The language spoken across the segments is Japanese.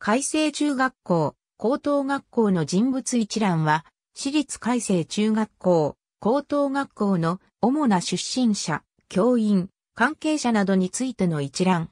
改正中学校、高等学校の人物一覧は、私立改正中学校、高等学校の主な出身者、教員、関係者などについての一覧。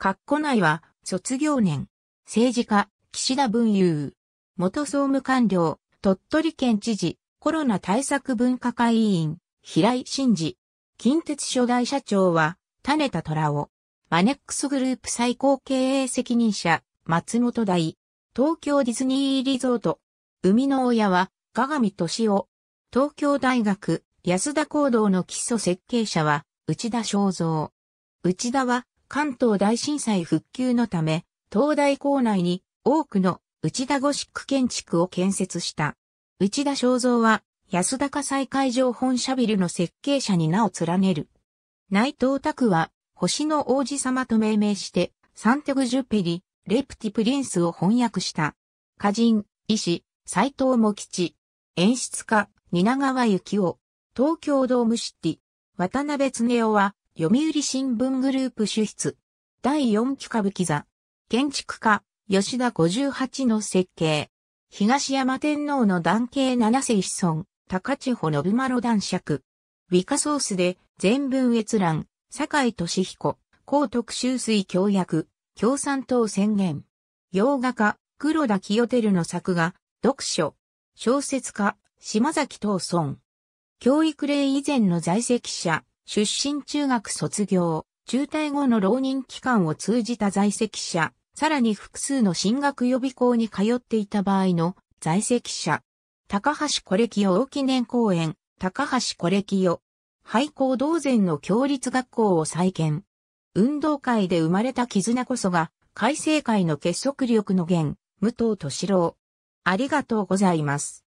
括弧内は、卒業年、政治家、岸田文雄、元総務官僚、鳥取県知事、コロナ対策分科会委員、平井真嗣、近鉄初代社長は、種田虎夫、マネックスグループ最高経営責任者、松本大、東京ディズニーリゾート、生みの親は、加賀敏夫、東京大学、安田講堂の基礎設計者は、内田正造。内田は、関東大震災復旧のため、東大校内に多くの内田ゴシック建築を建設した。内田正造は、安田火災会場本社ビルの設計者に名を連ねる。内藤拓は、星の王子様と命名して、サンテグジュペリ、レプティプリンスを翻訳した。歌人、医師、斎藤茂吉。演出家、蜷川幸雄。東京ドームシティ。渡辺恒夫は、読売新聞グループ主筆。第4期歌舞伎座。建築家、吉田58の設計。東山天皇の男系七世子孫、高千穂信丸男爵。ウィカソースで、全文閲覧、酒井俊彦、高徳修水協約。共産党宣言。洋画家、黒田清照の作画、読書。小説家、島崎東村。教育令以前の在籍者、出身中学卒業、中退後の浪人期間を通じた在籍者、さらに複数の進学予備校に通っていた場合の在籍者。高橋コレキオ大記念公園、高橋コレキオ。廃校同然の共立学校を再建。運動会で生まれた絆こそが、改正会の結束力の源、武藤敏郎。ありがとうございます。